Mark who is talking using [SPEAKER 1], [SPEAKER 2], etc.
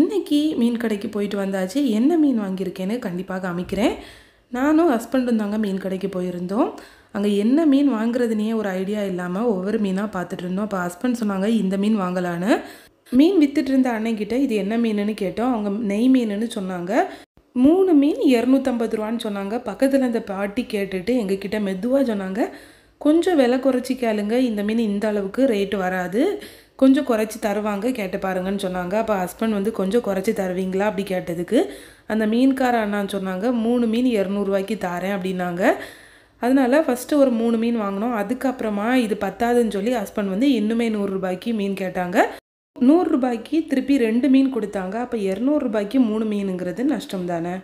[SPEAKER 1] இன்றைக்கி மீன் கடைக்கு போயிட்டு வந்தாச்சு என்ன மீன் வாங்கியிருக்கேன்னு கண்டிப்பாக அமைக்கிறேன் நானும் ஹஸ்பண்டும் தாங்க மீன் கடைக்கு போயிருந்தோம் அங்கே என்ன மீன் வாங்குறதுனே ஒரு ஐடியா இல்லாமல் ஒவ்வொரு மீனாக பார்த்துட்டு இருந்தோம் அப்போ ஹஸ்பண்ட் சொன்னாங்க இந்த மீன் வாங்கலான்னு மீன் வித்துட்டு இருந்த அன்னைக்கிட்ட இது என்ன மீனுன்னு கேட்டோம் அவங்க நெய் மீனுன்னு சொன்னாங்க மூணு மீன் இரநூத்தம்பது ரூபான்னு சொன்னாங்க பக்கத்தில் அந்த பாட்டி கேட்டுட்டு எங்ககிட்ட மெதுவாக சொன்னாங்க கொஞ்சம் விலை குறைச்சி கேளுங்க இந்த மீன் இந்த அளவுக்கு ரேட்டு வராது கொஞ்சம் குறைச்சி தருவாங்க கேட்டு பாருங்கன்னு சொன்னாங்க அப்போ ஹஸ்பண்ட் வந்து கொஞ்சம் குறைச்சி தருவீங்களா அப்படி கேட்டதுக்கு அந்த மீன்கார அண்ணான்னு சொன்னாங்க மூணு மீன் இரநூறுவாய்க்கு தாரேன் அப்படின்னாங்க அதனால் ஃபஸ்ட்டு ஒரு மூணு மீன் வாங்கினோம் அதுக்கப்புறமா இது பத்தாதுன்னு சொல்லி ஹஸ்பண்ட் வந்து இன்னுமே நூறுரூபாய்க்கு மீன் கேட்டாங்க நூறுரூபாய்க்கு திருப்பி ரெண்டு மீன் கொடுத்தாங்க அப்போ இரநூறுபாய்க்கு மூணு மீனுங்கிறது நஷ்டம் தானே